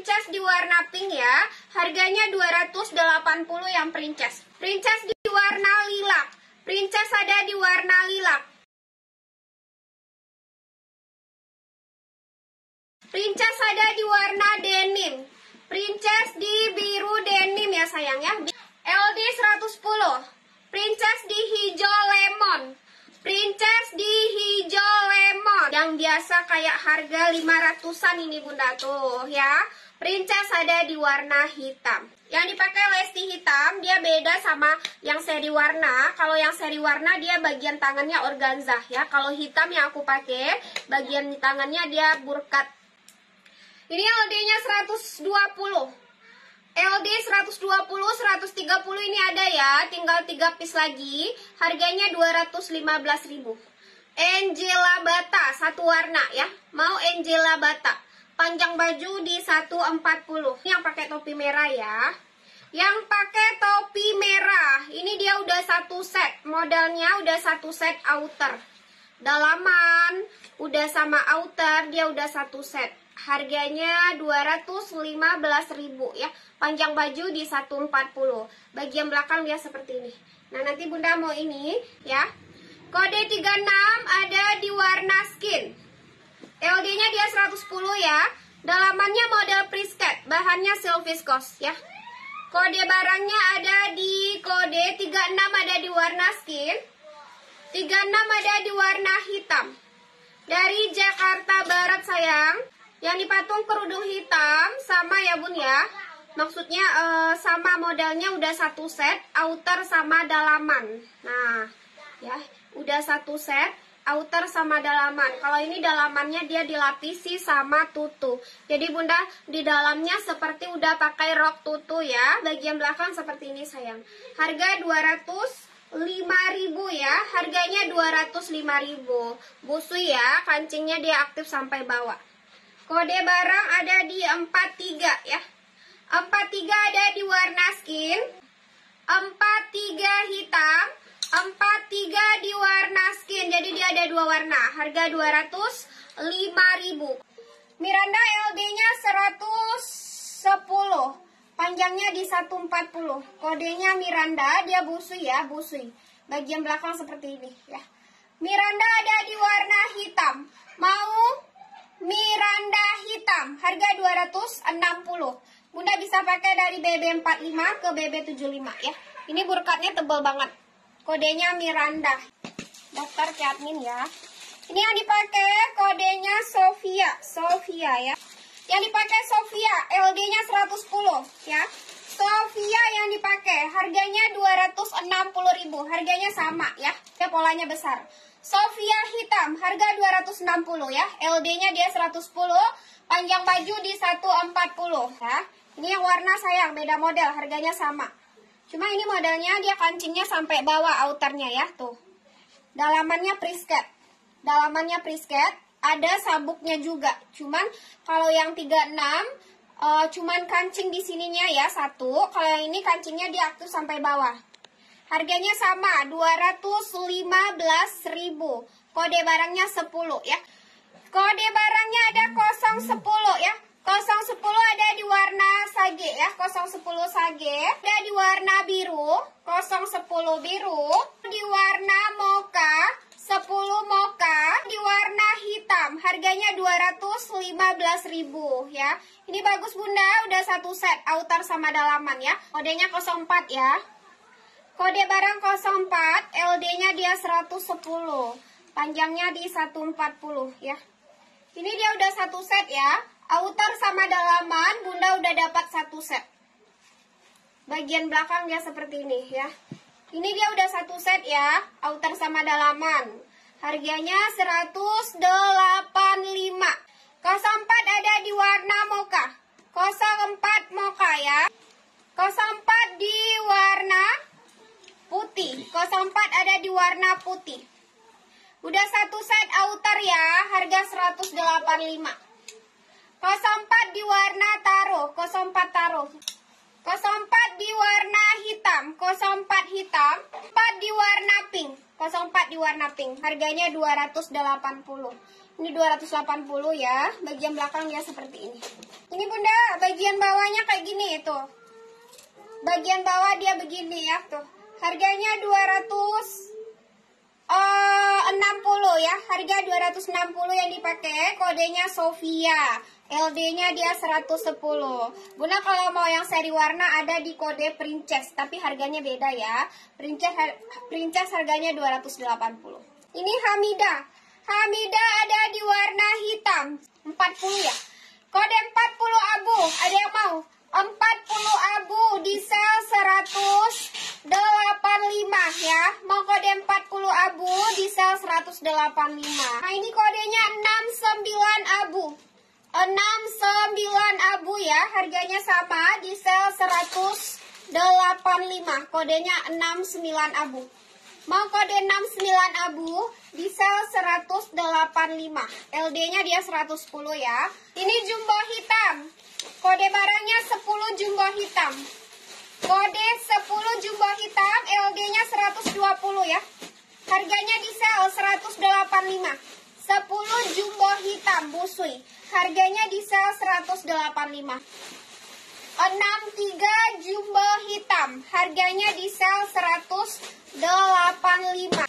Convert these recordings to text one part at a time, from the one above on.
Princess di warna pink ya. Harganya 280 yang princess. Princess di warna lilak. Princess ada di warna lilak. Princess ada di warna denim. Princess di biru denim ya sayang ya. LD 110. Princess di hijau lemon. Princess di hijau lemon yang biasa kayak harga 500-an ini Bunda tuh ya. Princess ada di warna hitam. Yang dipakai Lesti hitam dia beda sama yang seri warna. Kalau yang seri warna dia bagian tangannya organza ya. Kalau hitam yang aku pakai bagian tangannya dia burkat. Ini LD-nya 120. LD 120, 130 ini ada ya, tinggal 3 piece lagi. Harganya 215.000. Angela Bata satu warna ya. Mau Angela Bata. Panjang baju di 140. Yang pakai topi merah ya. Yang pakai topi merah. Ini dia udah satu set. modelnya udah satu set outer. Dalaman udah sama outer, dia udah satu set. Harganya 215.000 ya. Panjang baju di 140. Bagian belakang dia seperti ini. Nah, nanti Bunda mau ini ya. Kode 36 ada di warna skin ld nya dia 110 ya. Dalamannya model prisket, bahannya silviskos ya. Kode barangnya ada di kode 36 ada di warna skin. 36 ada di warna hitam. Dari Jakarta Barat sayang. Yang dipatung kerudung hitam sama ya bun ya. Maksudnya eh, sama modelnya udah satu set, outer sama dalaman. Nah, ya udah satu set outer sama dalaman. Kalau ini dalamannya dia dilapisi sama tutu. Jadi bunda di dalamnya seperti udah pakai rok tutu ya. Bagian belakang seperti ini sayang. Harga 200 5000 ya. Harganya 205.000. Busu ya, kancingnya dia aktif sampai bawah. Kode barang ada di 43 ya. 43 ada di warna skin. 43 hitam. 43 di warna skin. Jadi dia ada dua warna. Harga ribu Miranda LD-nya 110. Panjangnya di 140. Kodenya Miranda, dia busui ya, busui. Bagian belakang seperti ini ya. Miranda ada di warna hitam. Mau Miranda hitam, harga 260. Bunda bisa pakai dari BB45 ke BB75 ya. Ini burkatnya tebal banget kodenya Miranda daftar ke admin ya ini yang dipakai kodenya Sofia Sofia ya yang dipakai Sofia LD nya 110 ya Sofia yang dipakai harganya 260.000 harganya sama ya ya polanya besar Sofia hitam harga 260 ya LD nya dia 110 panjang baju di 140 ya ini yang warna sayang beda model harganya sama Cuma ini modelnya dia kancingnya sampai bawah outernya ya, tuh. Dalamannya prisket. Dalamannya prisket, ada sabuknya juga. Cuman kalau yang 36 uh, eh, cuman kancing di sininya ya, satu. Kalau yang ini kancingnya dia aktif sampai bawah. Harganya sama, 215.000. Kode barangnya 10 ya. Kode barangnya ada 010 ya. 010 ada di warna sage ya, 010 sage. Ada di warna biru, 010 biru. Di warna moka, 10 moka Di warna hitam, harganya 215.000 ya. Ini bagus Bunda, udah satu set outer sama dalaman ya. Kodenya 04 ya. Kode barang 04, LD-nya dia 110. Panjangnya di 140 ya. Ini dia udah satu set ya. Outer sama dalaman Bunda udah dapat satu set. Bagian belakang dia seperti ini ya. Ini dia udah satu set ya, outer sama dalaman. Harganya 185. Kosa 4 ada di warna mocha. Kosa 4 mocha ya. Kosa 4 di warna putih. Kosa 4 ada di warna putih. Udah satu set outer ya, harga 185. 04 di warna taruh, 04 taruh. 04 di warna hitam, 04 hitam. 4 di warna pink, 04 di warna pink. Harganya 280. Ini 280 ya, bagian belakang ya seperti ini. Ini bunda, bagian bawahnya kayak gini itu. Bagian bawah dia begini ya tuh. Harganya 200 60 eh, ya harga 260 yang dipakai kodenya Sofia LD-nya dia 110. Bunda kalau mau yang seri warna ada di kode Princess, tapi harganya beda ya. Princess har Princess harganya 280. Ini Hamida. Hamida ada di warna hitam, 40 ya. Kode 40 abu, ada yang mau? 40 abu di sel 185 ya. Mau kode 40 abu di sel 185. Nah, ini kodenya 69 abu. 69 abu ya harganya sama di sel 185 kodenya 69 abu mau kode 69 abu di sel 185 LD nya dia 110 ya ini jumbo hitam kode barangnya 10 jumbo hitam kode 10 jumbo hitam LD nya 120 ya harganya di sel 185 10 jumbo hitam busui. Harganya di sel 185. 63 jumbo hitam. Harganya di sel 185. 63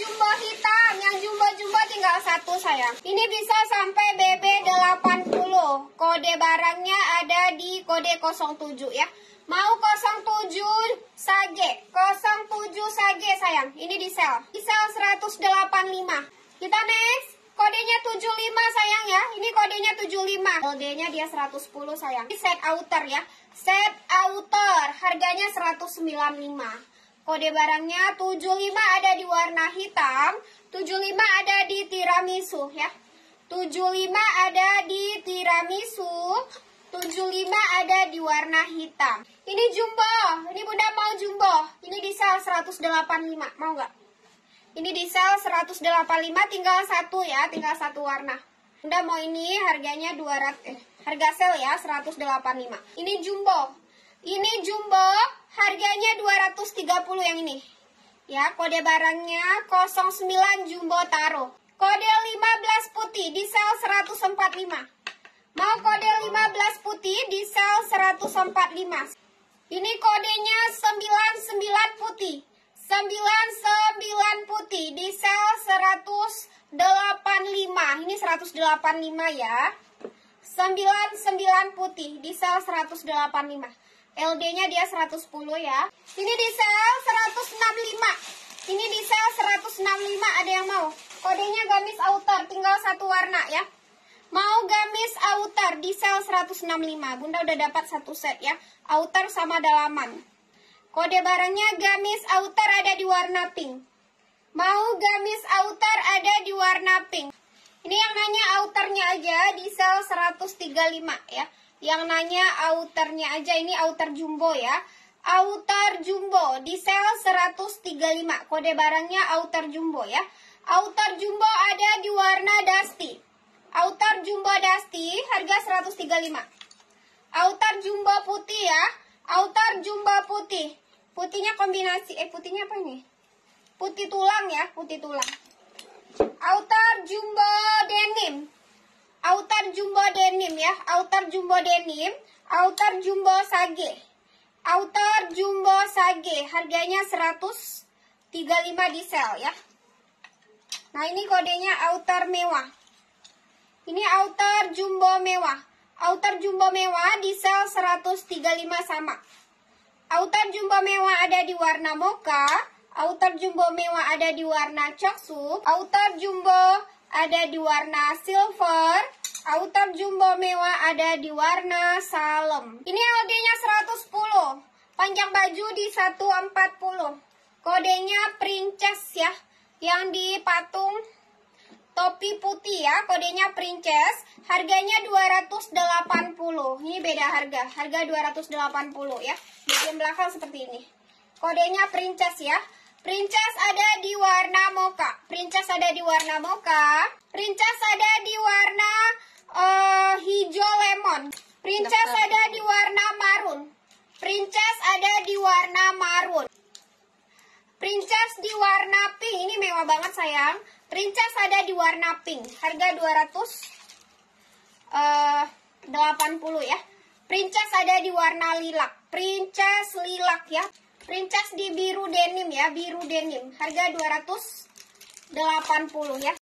jumbo hitam. Yang jumbo-jumbo tinggal satu sayang. Ini bisa sampai BB 80. Kode barangnya ada di kode 07 ya. Mau 07 sage. 07 sage sayang. Ini di sel. Di sel 185. Kita next. Kodenya 75 sayang ya. Ini kodenya 75. Kodenya dia 110 sayang. Ini set outer ya. Set outer. Harganya 195. Kode barangnya 75 ada di warna hitam. 75 ada di tiramisu ya. 75 ada di tiramisu. 75 ada di warna hitam. Ini jumbo, ini bunda mau jumbo. Ini di sel 185, mau nggak? Ini di sel 185, tinggal satu ya, tinggal satu warna. Bunda mau ini harganya 200, eh, harga sel ya 185. Ini jumbo, ini jumbo, harganya 230 yang ini. Ya, kode barangnya 09 jumbo taro. Kode 15 putih di sel 145. Mau kode 15 putih di sel 145. Ini kodenya 99 putih. 99 putih di sel 185. Ini 185 ya. 99 putih di sel 185. LD-nya dia 110 ya. Ini di sel 165. Ini di sel 165 ada yang mau. Kodenya gamis outer tinggal satu warna ya. Mau gamis outer di sel 165. Bunda udah dapat satu set ya. Outer sama dalaman. Kode barangnya gamis outer ada di warna pink. Mau gamis outer ada di warna pink. Ini yang nanya outernya aja di sel 135 ya. Yang nanya outernya aja ini outer jumbo ya. Outer Jumbo di sel 135. Kode barangnya Outer Jumbo ya. Outer Jumbo ada di warna dusty. Autar Jumbo Dusty harga 135. Autar Jumbo putih ya. Autar Jumbo putih. Putihnya kombinasi eh putihnya apa ini? Putih tulang ya, putih tulang. Autar Jumbo denim. Autar Jumbo denim ya. Autar Jumbo denim, Autar Jumbo sage. Autar Jumbo sage harganya 135 di sale ya. Nah, ini kodenya Autar mewah. Ini outer jumbo mewah. Outer jumbo mewah di sel 135 sama. Outer jumbo mewah ada di warna mocha. Outer jumbo mewah ada di warna coksu. Outer jumbo ada di warna silver. Outer jumbo mewah ada di warna salem. Ini LD-nya 110. Panjang baju di 140. Kodenya princess ya. Yang di patung putih ya kodenya Princess, harganya 280. Ini beda harga, harga 280 ya. Bagian belakang seperti ini. Kodenya Princess ya. Princess ada di warna mocha. Princess ada di warna mocha. Princess ada di warna uh, hijau lemon. Princess ada di warna marun. Princess ada di warna marun. Princess di warna pink. Ini mewah banget sayang. Princess ada di warna pink, harga 280 eh, ya. Princess ada di warna lilak, princess lilak ya. Princess di biru denim ya, biru denim, harga 280 ya.